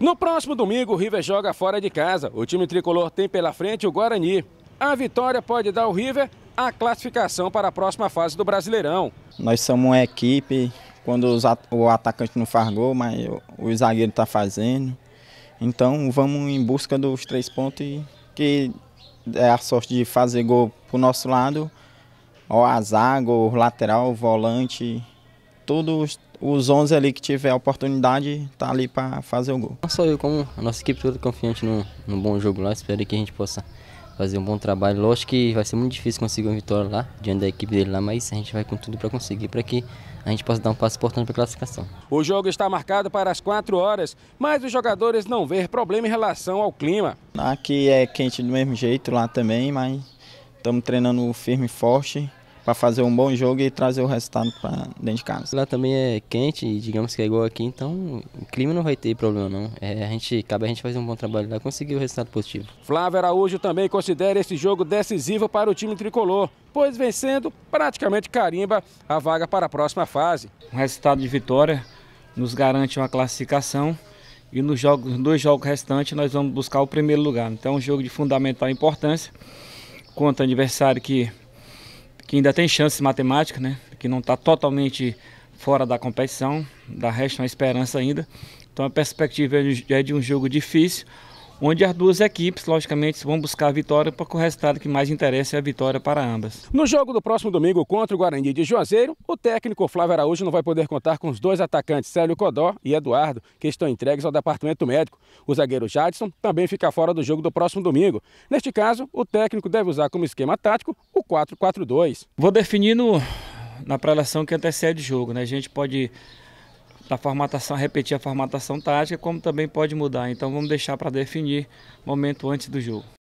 No próximo domingo, o River joga fora de casa. O time tricolor tem pela frente o Guarani. A vitória pode dar ao River a classificação para a próxima fase do Brasileirão. Nós somos uma equipe, quando o atacante não faz gol, mas o, zagueiro está fazendo. Então vamos em busca dos três pontos e que é a sorte de fazer gol para o nosso lado, o a zaga, lateral, lateral, volante, todos os 11 ali que tiver a oportunidade tá ali para fazer o gol. Não só eu, como a nossa equipe toda confiante no no bom jogo lá, espero que a gente possa fazer um bom trabalho. Lógico que vai ser muito difícil conseguir uma vitória lá, diante da equipe dele lá, mas a gente vai com tudo para conseguir, para que a gente possa dar um passo importante para a classificação. O jogo está marcado para as 4 horas, mas os jogadores não vêem problema em relação ao clima. Aqui é quente do mesmo jeito, lá também, mas estamos treinando firme e forte para fazer um bom jogo e trazer o resultado para dentro de casa. Lá também é quente, digamos que é igual aqui, então o clima não vai ter problema não. É, a gente acaba a gente fazer um bom trabalho lá, conseguir o resultado positivo. Flávio Araújo também considera esse jogo decisivo para o time tricolor, pois vencendo praticamente carimba a vaga para a próxima fase. O resultado de vitória nos garante uma classificação e nos, jogos, dois jogos restantes nós vamos buscar o primeiro lugar. Então é um jogo de fundamental importância contra adversário que que ainda tem chances matemáticas, né? Que não está totalmente fora da competição, da resta é uma esperança ainda. Então a perspectiva é de um é jogo difícil, onde as duas equipes, logicamente, vão buscar a vitória, porque o resultado que mais interessa é a vitória para ambas. No jogo do próximo domingo contra o Guarani de Juazeiro, o técnico Flávio Araújo não vai poder contar com os dois atacantes, Célio Codó e Eduardo, que estão entregues ao departamento médico. O zagueiro Jadson também fica fora do jogo do próximo domingo. Neste caso, o técnico deve usar como esquema tático o 4-4-2. Vou definir no, na prelação que antecede o jogo, né? A gente pode da formatação, repetir a formatação tática, como também pode mudar. Então vamos deixar para definir momento antes do jogo.